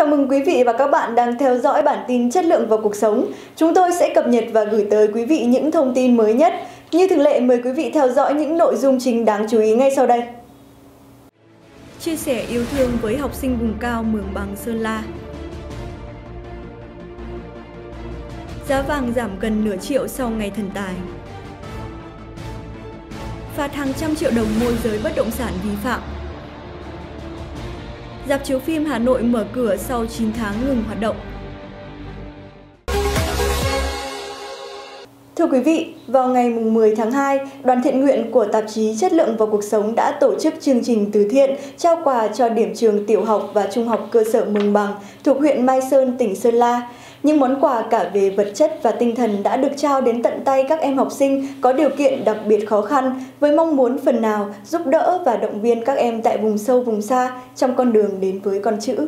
Chào mừng quý vị và các bạn đang theo dõi bản tin chất lượng và cuộc sống. Chúng tôi sẽ cập nhật và gửi tới quý vị những thông tin mới nhất. Như thường lệ, mời quý vị theo dõi những nội dung chính đáng chú ý ngay sau đây. Chia sẻ yêu thương với học sinh vùng cao Mường Bằng Sơn La Giá vàng giảm gần nửa triệu sau ngày thần tài Phạt hàng trăm triệu đồng môi giới bất động sản vi phạm Dạp chiếu phim Hà Nội mở cửa sau 9 tháng ngừng hoạt động. Thưa quý vị, vào ngày 10 tháng 2, Đoàn thiện nguyện của tạp chí Chất lượng và Cuộc sống đã tổ chức chương trình từ thiện trao quà cho điểm trường tiểu học và trung học cơ sở Mường Bằng thuộc huyện Mai Sơn, tỉnh Sơn La. Những món quà cả về vật chất và tinh thần đã được trao đến tận tay các em học sinh có điều kiện đặc biệt khó khăn với mong muốn phần nào giúp đỡ và động viên các em tại vùng sâu vùng xa trong con đường đến với con chữ.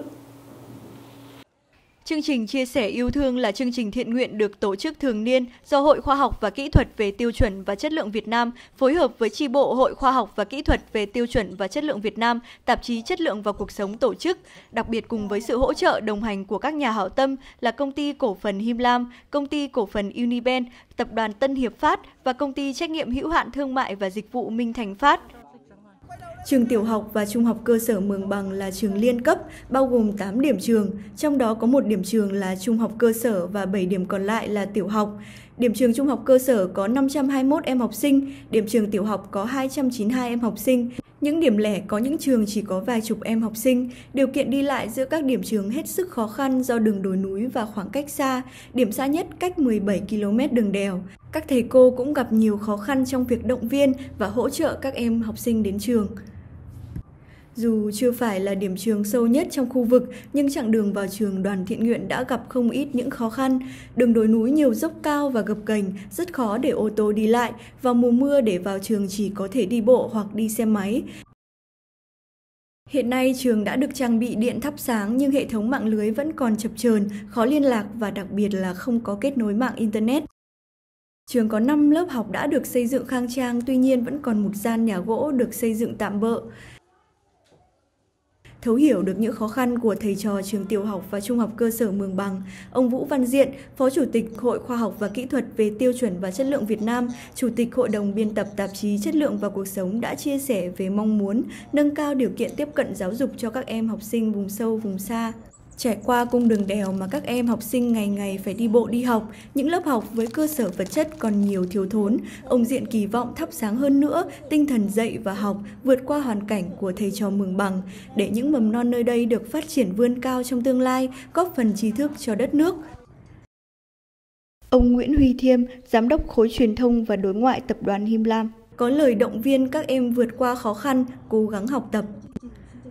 Chương trình Chia sẻ yêu thương là chương trình thiện nguyện được tổ chức thường niên do Hội Khoa học và Kỹ thuật về tiêu chuẩn và chất lượng Việt Nam phối hợp với Chi bộ Hội Khoa học và Kỹ thuật về tiêu chuẩn và chất lượng Việt Nam, tạp chí Chất lượng và Cuộc sống tổ chức, đặc biệt cùng với sự hỗ trợ đồng hành của các nhà hảo tâm là công ty cổ phần Him Lam, công ty cổ phần Uniben, tập đoàn Tân Hiệp Phát và công ty trách nhiệm hữu hạn thương mại và dịch vụ Minh Thành Phát. Trường tiểu học và trung học cơ sở Mường Bằng là trường liên cấp, bao gồm 8 điểm trường, trong đó có một điểm trường là trung học cơ sở và 7 điểm còn lại là tiểu học. Điểm trường trung học cơ sở có 521 em học sinh, điểm trường tiểu học có 292 em học sinh. Những điểm lẻ có những trường chỉ có vài chục em học sinh, điều kiện đi lại giữa các điểm trường hết sức khó khăn do đường đồi núi và khoảng cách xa, điểm xa nhất cách 17 km đường đèo. Các thầy cô cũng gặp nhiều khó khăn trong việc động viên và hỗ trợ các em học sinh đến trường. Dù chưa phải là điểm trường sâu nhất trong khu vực, nhưng chặng đường vào trường đoàn thiện nguyện đã gặp không ít những khó khăn. Đường đồi núi nhiều dốc cao và gập ghềnh, rất khó để ô tô đi lại, vào mùa mưa để vào trường chỉ có thể đi bộ hoặc đi xe máy. Hiện nay trường đã được trang bị điện thắp sáng nhưng hệ thống mạng lưới vẫn còn chập chờn, khó liên lạc và đặc biệt là không có kết nối mạng internet. Trường có 5 lớp học đã được xây dựng khang trang, tuy nhiên vẫn còn một gian nhà gỗ được xây dựng tạm bỡ. Thấu hiểu được những khó khăn của thầy trò trường tiểu học và trung học cơ sở Mường Bằng, ông Vũ Văn Diện, Phó Chủ tịch Hội Khoa học và Kỹ thuật về tiêu chuẩn và chất lượng Việt Nam, Chủ tịch Hội đồng biên tập tạp chí Chất lượng và Cuộc sống đã chia sẻ về mong muốn nâng cao điều kiện tiếp cận giáo dục cho các em học sinh vùng sâu, vùng xa. Trải qua cung đường đèo mà các em học sinh ngày ngày phải đi bộ đi học, những lớp học với cơ sở vật chất còn nhiều thiếu thốn, ông Diện kỳ vọng thắp sáng hơn nữa tinh thần dạy và học vượt qua hoàn cảnh của thầy trò mường bằng, để những mầm non nơi đây được phát triển vươn cao trong tương lai, góp phần trí thức cho đất nước. Ông Nguyễn Huy Thiêm, Giám đốc Khối Truyền thông và Đối ngoại Tập đoàn Him Lam, có lời động viên các em vượt qua khó khăn, cố gắng học tập.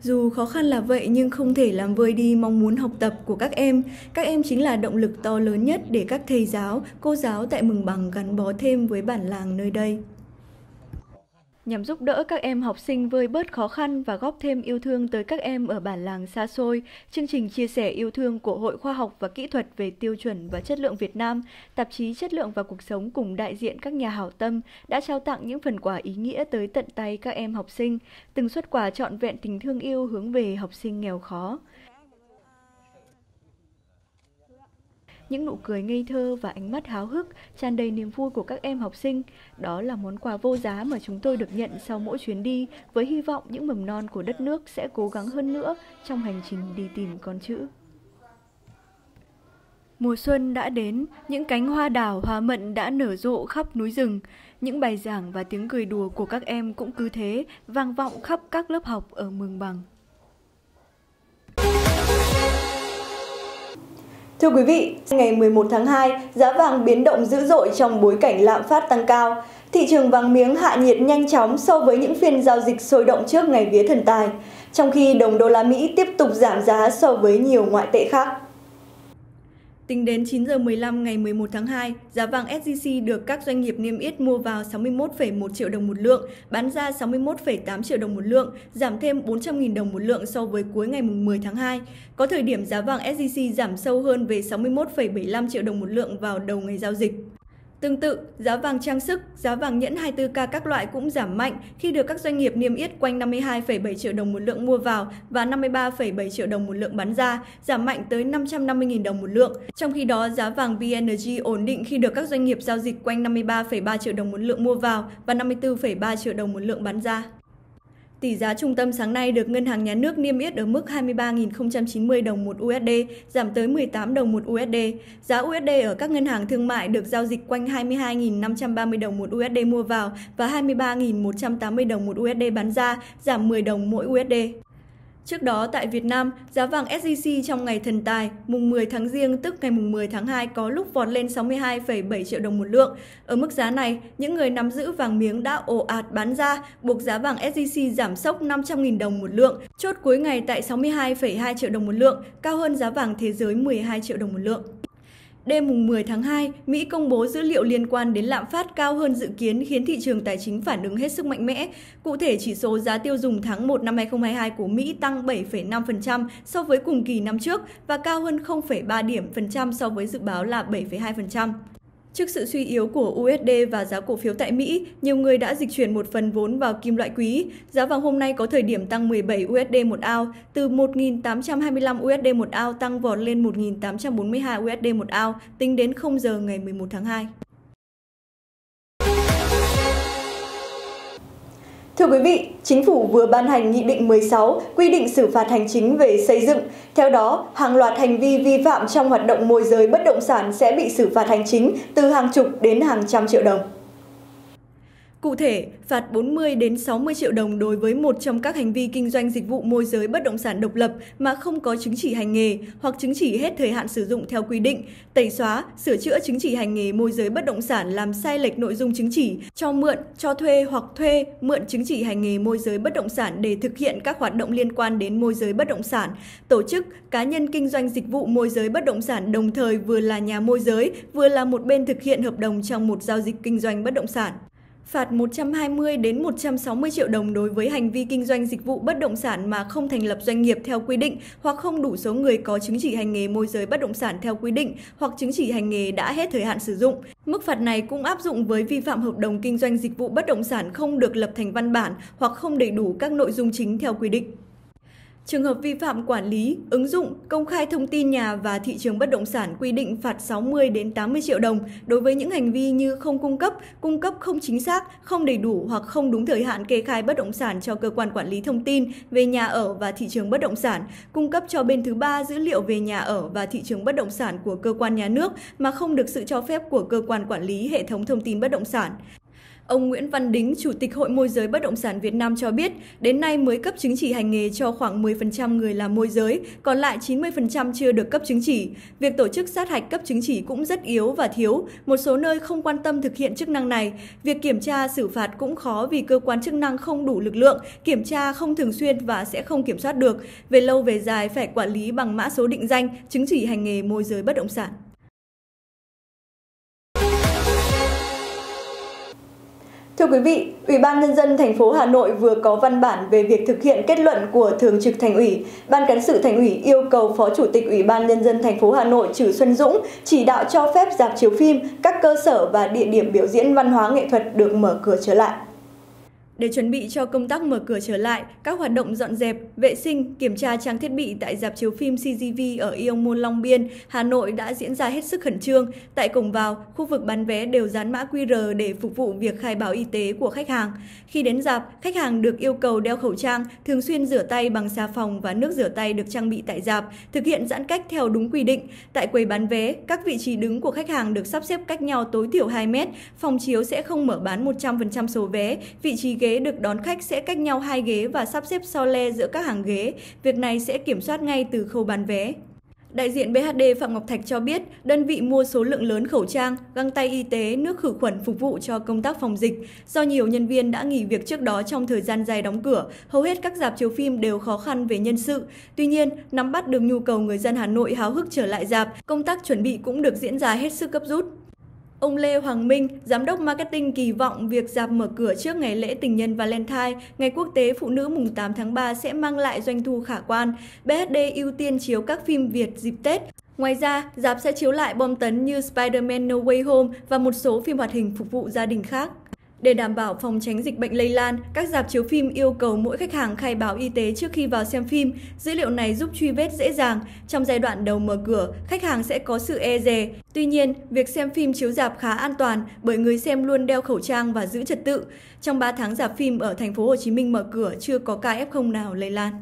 Dù khó khăn là vậy nhưng không thể làm vơi đi mong muốn học tập của các em. Các em chính là động lực to lớn nhất để các thầy giáo, cô giáo tại Mường Bằng gắn bó thêm với bản làng nơi đây nhằm giúp đỡ các em học sinh vơi bớt khó khăn và góp thêm yêu thương tới các em ở bản làng xa xôi. Chương trình chia sẻ yêu thương của Hội Khoa học và Kỹ thuật về tiêu chuẩn và chất lượng Việt Nam, tạp chí Chất lượng và Cuộc sống cùng đại diện các nhà hảo tâm đã trao tặng những phần quà ý nghĩa tới tận tay các em học sinh, từng xuất quà trọn vẹn tình thương yêu hướng về học sinh nghèo khó. những nụ cười ngây thơ và ánh mắt háo hức tràn đầy niềm vui của các em học sinh. Đó là món quà vô giá mà chúng tôi được nhận sau mỗi chuyến đi với hy vọng những mầm non của đất nước sẽ cố gắng hơn nữa trong hành trình đi tìm con chữ. Mùa xuân đã đến, những cánh hoa đào hoa mận đã nở rộ khắp núi rừng. Những bài giảng và tiếng cười đùa của các em cũng cứ thế vang vọng khắp các lớp học ở Mường Bằng. Thưa quý vị, ngày 11 tháng 2, giá vàng biến động dữ dội trong bối cảnh lạm phát tăng cao. Thị trường vàng miếng hạ nhiệt nhanh chóng so với những phiên giao dịch sôi động trước ngày vía thần tài, trong khi đồng đô la Mỹ tiếp tục giảm giá so với nhiều ngoại tệ khác. Tính đến 9 giờ 15 ngày 11 tháng 2, giá vàng SJC được các doanh nghiệp niêm yết mua vào 61,1 triệu đồng một lượng, bán ra 61,8 triệu đồng một lượng, giảm thêm 400.000 đồng một lượng so với cuối ngày 10 tháng 2. Có thời điểm giá vàng SJC giảm sâu hơn về 61,75 triệu đồng một lượng vào đầu ngày giao dịch. Tương tự, giá vàng trang sức, giá vàng nhẫn 24K các loại cũng giảm mạnh khi được các doanh nghiệp niêm yết quanh 52,7 triệu đồng một lượng mua vào và 53,7 triệu đồng một lượng bán ra, giảm mạnh tới 550.000 đồng một lượng. Trong khi đó, giá vàng VNG ổn định khi được các doanh nghiệp giao dịch quanh 53,3 triệu đồng một lượng mua vào và 54,3 triệu đồng một lượng bán ra. Tỷ giá trung tâm sáng nay được Ngân hàng Nhà nước niêm yết ở mức 23.090 đồng một USD, giảm tới 18 đồng một USD. Giá USD ở các ngân hàng thương mại được giao dịch quanh 22.530 đồng một USD mua vào và 23.180 đồng một USD bán ra, giảm 10 đồng mỗi USD. Trước đó tại Việt Nam, giá vàng SJC trong ngày thần tài, mùng 10 tháng riêng tức ngày mùng 10 tháng 2 có lúc vọt lên 62,7 triệu đồng một lượng. Ở mức giá này, những người nắm giữ vàng miếng đã ồ ạt bán ra, buộc giá vàng SJC giảm sốc 500.000 đồng một lượng, chốt cuối ngày tại 62,2 triệu đồng một lượng, cao hơn giá vàng thế giới 12 triệu đồng một lượng. Đêm 10 tháng 2, Mỹ công bố dữ liệu liên quan đến lạm phát cao hơn dự kiến khiến thị trường tài chính phản ứng hết sức mạnh mẽ. Cụ thể, chỉ số giá tiêu dùng tháng 1 năm 2022 của Mỹ tăng 7,5% so với cùng kỳ năm trước và cao hơn 0,3 điểm phần trăm so với dự báo là 7,2%. Trước sự suy yếu của USD và giá cổ phiếu tại Mỹ, nhiều người đã dịch chuyển một phần vốn vào kim loại quý. Giá vàng hôm nay có thời điểm tăng 17 USD một ao, từ 1.825 USD một ao tăng vọt lên 1.842 USD một ao tính đến 0 giờ ngày 11 tháng 2. Thưa quý vị, Chính phủ vừa ban hành Nghị định 16 quy định xử phạt hành chính về xây dựng. Theo đó, hàng loạt hành vi vi phạm trong hoạt động môi giới bất động sản sẽ bị xử phạt hành chính từ hàng chục đến hàng trăm triệu đồng. Cụ thể, phạt 40 đến 60 triệu đồng đối với một trong các hành vi kinh doanh dịch vụ môi giới bất động sản độc lập mà không có chứng chỉ hành nghề hoặc chứng chỉ hết thời hạn sử dụng theo quy định, tẩy xóa, sửa chữa chứng chỉ hành nghề môi giới bất động sản làm sai lệch nội dung chứng chỉ, cho mượn, cho thuê hoặc thuê, mượn chứng chỉ hành nghề môi giới bất động sản để thực hiện các hoạt động liên quan đến môi giới bất động sản, tổ chức, cá nhân kinh doanh dịch vụ môi giới bất động sản đồng thời vừa là nhà môi giới, vừa là một bên thực hiện hợp đồng trong một giao dịch kinh doanh bất động sản phạt 120 đến 160 triệu đồng đối với hành vi kinh doanh dịch vụ bất động sản mà không thành lập doanh nghiệp theo quy định hoặc không đủ số người có chứng chỉ hành nghề môi giới bất động sản theo quy định hoặc chứng chỉ hành nghề đã hết thời hạn sử dụng. Mức phạt này cũng áp dụng với vi phạm hợp đồng kinh doanh dịch vụ bất động sản không được lập thành văn bản hoặc không đầy đủ các nội dung chính theo quy định. Trường hợp vi phạm quản lý, ứng dụng, công khai thông tin nhà và thị trường bất động sản quy định phạt 60 đến 80 triệu đồng đối với những hành vi như không cung cấp, cung cấp không chính xác, không đầy đủ hoặc không đúng thời hạn kê khai bất động sản cho cơ quan quản lý thông tin về nhà ở và thị trường bất động sản, cung cấp cho bên thứ ba dữ liệu về nhà ở và thị trường bất động sản của cơ quan nhà nước mà không được sự cho phép của cơ quan quản lý hệ thống thông tin bất động sản. Ông Nguyễn Văn Đính, Chủ tịch Hội Môi giới Bất động sản Việt Nam cho biết, đến nay mới cấp chứng chỉ hành nghề cho khoảng 10% người làm môi giới, còn lại 90% chưa được cấp chứng chỉ. Việc tổ chức sát hạch cấp chứng chỉ cũng rất yếu và thiếu, một số nơi không quan tâm thực hiện chức năng này. Việc kiểm tra, xử phạt cũng khó vì cơ quan chức năng không đủ lực lượng, kiểm tra không thường xuyên và sẽ không kiểm soát được. Về lâu về dài phải quản lý bằng mã số định danh, chứng chỉ hành nghề môi giới bất động sản. Thưa quý vị, Ủy ban nhân dân thành phố Hà Nội vừa có văn bản về việc thực hiện kết luận của Thường trực Thành ủy. Ban cán sự Thành ủy yêu cầu Phó Chủ tịch Ủy ban nhân dân thành phố Hà Nội Trử Xuân Dũng chỉ đạo cho phép dạp chiếu phim, các cơ sở và địa điểm biểu diễn văn hóa nghệ thuật được mở cửa trở lại. Để chuẩn bị cho công tác mở cửa trở lại, các hoạt động dọn dẹp, vệ sinh, kiểm tra trang thiết bị tại dạp chiếu phim CGV ở Ion Môn Long Biên, Hà Nội đã diễn ra hết sức khẩn trương. Tại cổng vào, khu vực bán vé đều dán mã QR để phục vụ việc khai báo y tế của khách hàng. Khi đến dạp, khách hàng được yêu cầu đeo khẩu trang, thường xuyên rửa tay bằng xà phòng và nước rửa tay được trang bị tại dạp, thực hiện giãn cách theo đúng quy định. Tại quầy bán vé, các vị trí đứng của khách hàng được sắp xếp cách nhau tối thiểu 2 mét, phòng chiếu sẽ không mở bán 100% số vé, vị trí ghế được đón khách sẽ cách nhau hai ghế và sắp xếp sau le giữa các hàng ghế. Việc này sẽ kiểm soát ngay từ khâu bán vé. Đại diện BHD Phạm Ngọc Thạch cho biết, đơn vị mua số lượng lớn khẩu trang, găng tay y tế, nước khử khuẩn phục vụ cho công tác phòng dịch. Do nhiều nhân viên đã nghỉ việc trước đó trong thời gian dài đóng cửa, hầu hết các dạp chiếu phim đều khó khăn về nhân sự. Tuy nhiên, nắm bắt được nhu cầu người dân Hà Nội háo hức trở lại dạp, công tác chuẩn bị cũng được diễn ra hết sức cấp rút. Ông Lê Hoàng Minh, Giám đốc Marketing kỳ vọng việc dạp mở cửa trước ngày lễ tình nhân Valentine, ngày quốc tế phụ nữ mùng 8 tháng 3 sẽ mang lại doanh thu khả quan. BSD ưu tiên chiếu các phim Việt dịp Tết. Ngoài ra, dạp sẽ chiếu lại bom tấn như Spider-Man No Way Home và một số phim hoạt hình phục vụ gia đình khác. Để đảm bảo phòng tránh dịch bệnh lây lan, các dạp chiếu phim yêu cầu mỗi khách hàng khai báo y tế trước khi vào xem phim. Dữ liệu này giúp truy vết dễ dàng. Trong giai đoạn đầu mở cửa, khách hàng sẽ có sự e dè. Tuy nhiên, việc xem phim chiếu dạp khá an toàn bởi người xem luôn đeo khẩu trang và giữ trật tự. Trong 3 tháng dạp phim ở thành phố Hồ Chí Minh mở cửa chưa có ca F0 nào lây lan.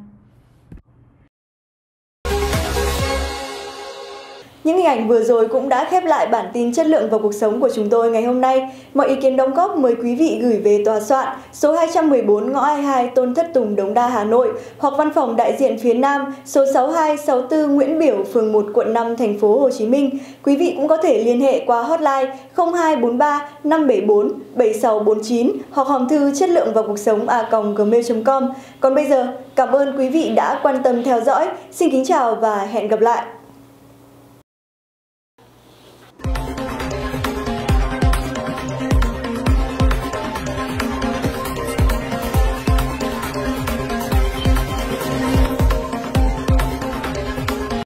Những hình ảnh vừa rồi cũng đã khép lại bản tin chất lượng và cuộc sống của chúng tôi ngày hôm nay. Mọi ý kiến đóng góp mời quý vị gửi về tòa soạn số 214 ngõ 22 Tôn Thất Tùng, Đống Đa, Hà Nội hoặc văn phòng đại diện phía Nam số 6264 Nguyễn Biểu, phường 1, quận 5, thành phố Hồ Chí Minh. Quý vị cũng có thể liên hệ qua hotline 0243 574 7649 hoặc hòm thư chất lượng và cuộc sống a gmail.com. Còn bây giờ, cảm ơn quý vị đã quan tâm theo dõi. Xin kính chào và hẹn gặp lại.